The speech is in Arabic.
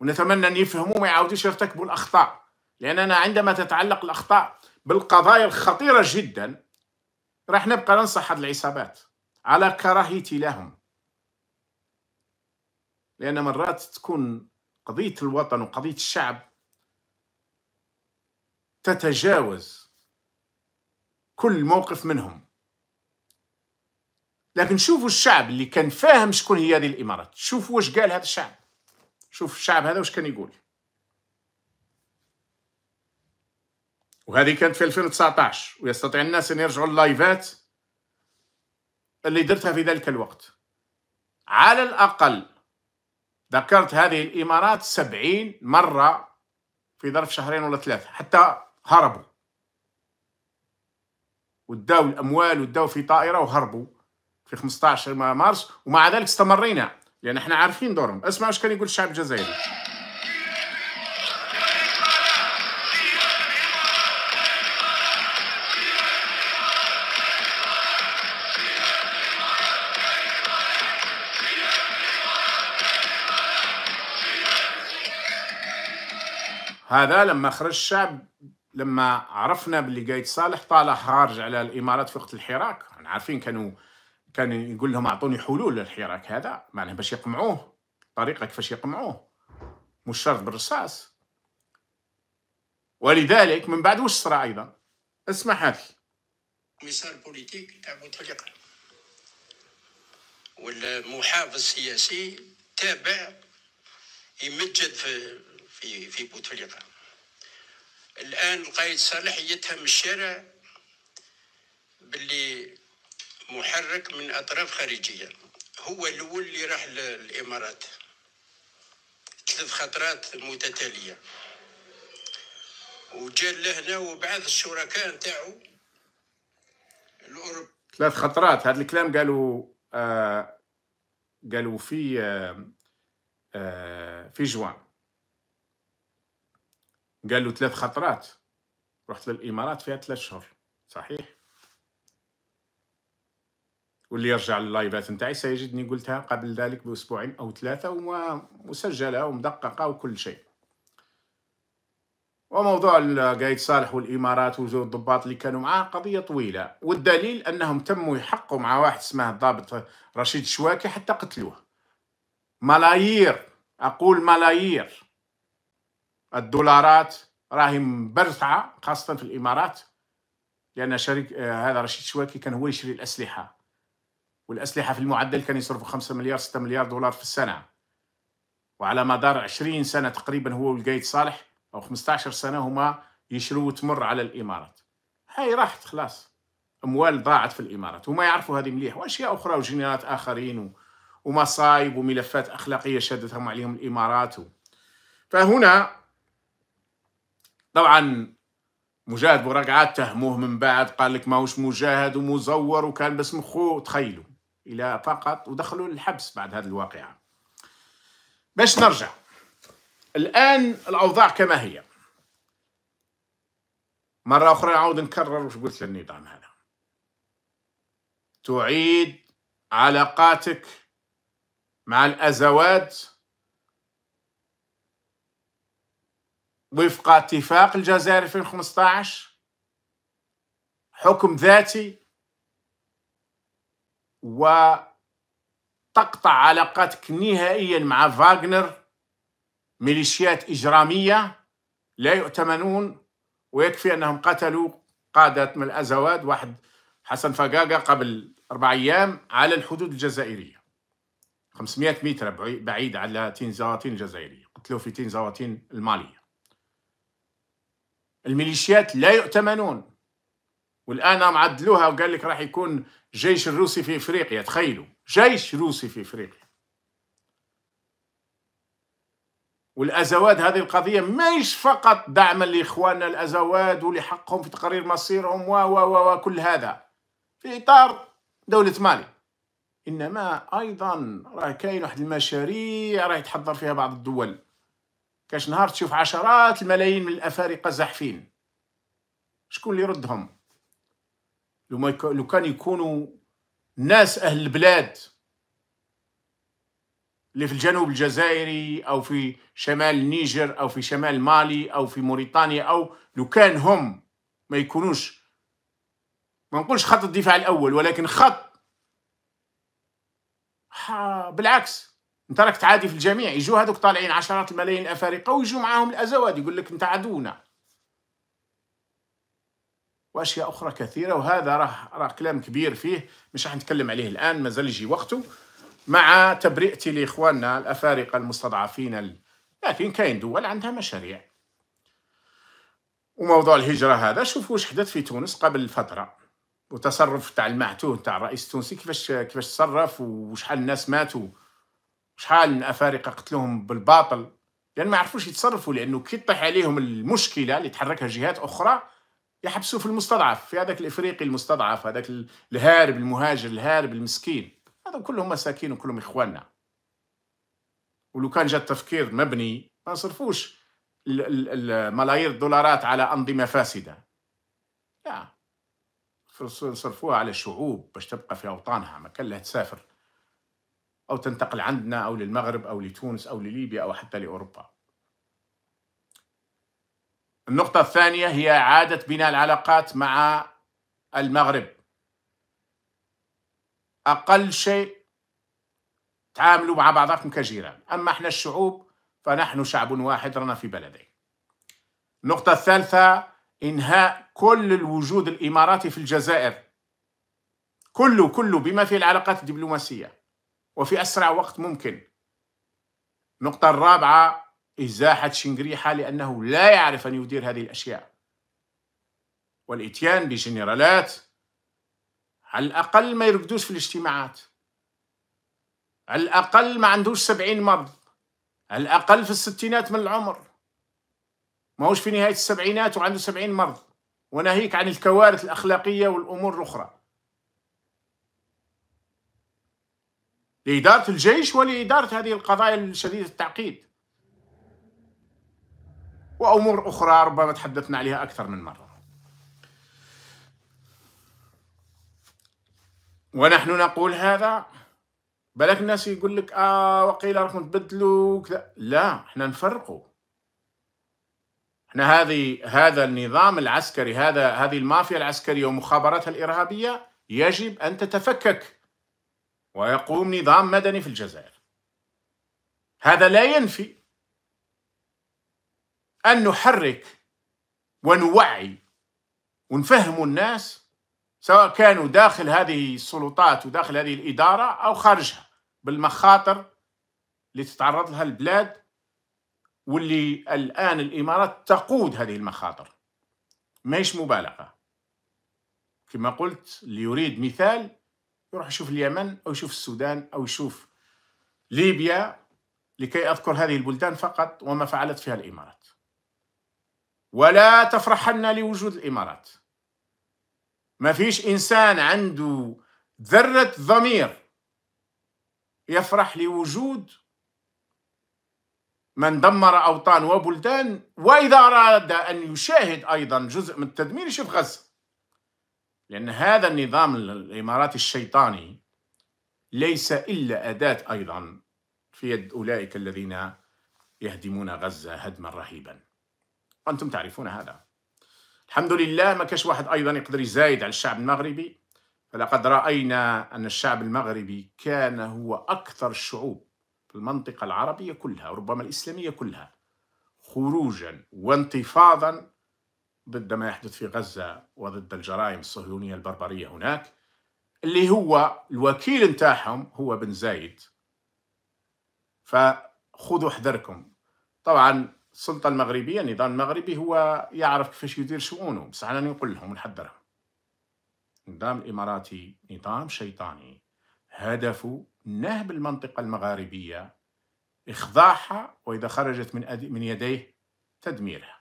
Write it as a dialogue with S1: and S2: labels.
S1: ونتمنى أن يفهموا ما يعاودوش يرتكبوا الأخطاء لأننا عندما تتعلق الأخطاء بالقضايا الخطيرة جدا راح نبقى ننصح هذه العصابات على كراهيتي لهم لأن مرات تكون قضية الوطن وقضية الشعب تتجاوز كل موقف منهم لكن شوفوا الشعب اللي كان فاهم شكون هي هذه الإمارات شوفوا واش قال هذا الشعب شوف الشعب هذا واش كان يقول وهذه كانت في 2019 ويستطيع الناس ان يرجعوا اللايفات اللي درتها في ذلك الوقت على الاقل ذكرت هذه الامارات 70 مره في ظرف شهرين ولا ثلاثه حتى هربوا وداو الاموال وداو في طائره وهربوا في 15 مارس ومع ذلك استمرينا يعني احنا عارفين دورهم اسمع واش كان يقول الشعب الجزائري هذا لما خرج الشعب لما عرفنا باللي قايد صالح طالع خارج على الامارات في وقت الحراك عارفين كانوا كان يقول لهم اعطوني حلول للحراك هذا معناه باش يقمعوه طريقه كيفاش يقمعوه مش شرط بالرصاص ولذلك من بعد وش صرا ايضا اسمع هذه مسار بوليتيك تاع بوتفليقه والمحافظ السياسي تابع يمجد في في في بوتفليقه الان القايد صالح يتهم الشارع باللي محرك من أطراف خارجية هو الأول اللي راح للإمارات ثلاث خطرات متتالية وجا لهنا وبعث الشركاء نتاعو الأوروب ثلاث خطرات هذا الكلام قالوا آه قالوا في آه آه في جوان قالوا ثلاث خطرات رحت للإمارات فيها ثلاث شهور صحيح واللي يرجع لللايفات نتاعي سيجدني قلتها قبل ذلك باسبوعين او ثلاثه ومسجله ومدققه وكل شيء وموضوع قايد صالح والامارات وزوج الضباط اللي كانوا معاه قضيه طويله والدليل انهم تموا يحقوا مع واحد اسمه الضابط رشيد شواكي حتى قتلوه ملايير اقول ملايير الدولارات راهي مبرثعه خاصه في الامارات لان شريك هذا رشيد شواكي كان هو يشري الاسلحه والأسلحة في المعدل كان يصرف 5 مليار 6 مليار دولار في السنة وعلى مدار 20 سنة تقريبا هو والقايد صالح أو 15 سنة هما يشروا وتمر على الإمارات هاي راحت خلاص أموال ضاعت في الإمارات وما يعرفوا هذه مليح وأشياء أخرى وجنايات آخرين و... ومصايب وملفات أخلاقية شدتهم عليهم الإمارات و... فهنا طبعا مجاهد بورقعات تهموه من بعد قال لك ماهوش مجاهد ومزور وكان باسم خو تخيلوا الى فقط ودخلوا للحبس بعد هذه الواقعه باش نرجع الان الاوضاع كما هي مره اخرى نعاود نكرر وش قلت للنظام هذا تعيد علاقاتك مع الأزواد وفق اتفاق الجزائر 2015 حكم ذاتي وتقطع علاقاتك نهائيا مع فاغنر ميليشيات إجرامية لا يؤتمنون ويكفي أنهم قتلوا قادة من الأزواد واحد حسن فقاقة قبل أربع أيام على الحدود الجزائرية 500 متر بعيد على تنزاواتين الجزائرية قتلوا في تنزاواتين المالية الميليشيات لا يؤتمنون والان عم عدلوها وقال لك راح يكون جيش الروسي في افريقيا تخيلوا جيش روسي في افريقيا والازواد هذه القضيه ماهيش فقط دعما لاخواننا الازواد ولحقهم في تقرير مصيرهم و و و كل هذا في اطار دوله مالي انما ايضا راه كاين واحد المشاريع راه يتحضر فيها بعض الدول كاش نهار تشوف عشرات الملايين من الافارقه زاحفين شكون اللي يردهم لو, ما يكون لو كان يكونوا ناس أهل البلاد اللي في الجنوب الجزائري أو في شمال النيجر أو في شمال مالي أو في موريتانيا أو لو كان هم ما يكونوش ما نقولش خط الدفاع الأول ولكن خط بالعكس انت راك تعادي في الجميع يجوا هذوك طالعين عشرات الملايين الافارقه ويجوا معاهم الازواد يقول لك انت عدونا واشياء اخرى كثيره وهذا راه راه كلام كبير فيه مش راح نتكلم عليه الان مازال يجي وقته مع تبرئتي لاخواننا الافارقه المستضعفين لكن كاين دول عندها مشاريع وموضوع الهجره هذا شوفوا واش حدث في تونس قبل فتره وتصرف تاع المعتوه تاع الرئيس التونسي كيفاش كيفاش تصرف وشحال الناس ماتوا شحال من افارقه قتلوهم بالباطل لان يعني ما عرفوش يتصرفوا لانه كي تطيح عليهم المشكله اللي تحركها جهات اخرى يحبسوه في المستضعف في هذاك الافريقي المستضعف هذاك الهارب المهاجر الهارب المسكين هذا كلهم مساكين وكلهم اخواننا ولو كان جا التفكير مبني ما صرفوش ملايير الدولارات على انظمه فاسده لا صرفوها على شعوب باش تبقى في اوطانها ما كان لها تسافر او تنتقل عندنا او للمغرب او لتونس او لليبيا او حتى لاوروبا النقطة الثانية هي إعادة بناء العلاقات مع المغرب أقل شيء تعاملوا مع بعضكم كجيران أما إحنا الشعوب فنحن شعب واحد رنا في بلدين النقطة الثالثة إنهاء كل الوجود الإماراتي في الجزائر كله كله بما فيه العلاقات الدبلوماسية وفي أسرع وقت ممكن النقطة الرابعة إزاحة شنقريحة لأنه لا يعرف أن يدير هذه الأشياء والإتيان بجنرالات على الأقل ما يرقدوش في الاجتماعات على الأقل ما عندوش سبعين مرض على الأقل في الستينات من العمر ماهوش في نهاية السبعينات وعنده سبعين مرض وناهيك عن الكوارث الأخلاقية والأمور الأخرى لإدارة الجيش ولإدارة هذه القضايا الشديدة التعقيد وأمور أخرى ربما تحدثنا عليها أكثر من مرة ونحن نقول هذا بلك الناس يقول لك آه وقيل راكم تبدلوا كذا لا احنا نفرقوا احنا هذه هذا النظام العسكري هذا هذه المافيا العسكرية ومخابراتها الإرهابية يجب أن تتفكك ويقوم نظام مدني في الجزائر هذا لا ينفي أن نحرك ونوعي ونفهم الناس سواء كانوا داخل هذه السلطات وداخل هذه الإدارة أو خارجها بالمخاطر اللي تتعرض لها البلاد واللي الآن الإمارات تقود هذه المخاطر ماهيش مبالغة كما قلت اللي يريد مثال يروح يشوف اليمن أو يشوف السودان أو يشوف ليبيا لكي أذكر هذه البلدان فقط وما فعلت فيها الإمارات ولا تفرحن لوجود الامارات ما فيش انسان عنده ذره ضمير يفرح لوجود من دمر اوطان وبلدان واذا اراد ان يشاهد ايضا جزء من التدمير يشوف غزه لان هذا النظام الاماراتي الشيطاني ليس الا اداه ايضا في يد اولئك الذين يهدمون غزه هدما رهيبا أنتم تعرفون هذا الحمد لله ما كاش واحد أيضا يقدر يزايد على الشعب المغربي فلقد رأينا أن الشعب المغربي كان هو أكثر الشعوب في المنطقة العربية كلها وربما الإسلامية كلها خروجا وانتفاضا ضد ما يحدث في غزة وضد الجرائم الصهيونية البربرية هناك اللي هو الوكيل نتاعهم هو بن زايد فخذوا حذركم طبعا السلطه المغربيه النظام المغربي هو يعرف كيفاش يدير شؤونه بصح انا نقول لهم ونحذرهم النظام الاماراتي نظام شيطاني هدفه نهب المنطقه المغاربيه اخضاعها واذا خرجت من من يديه تدميرها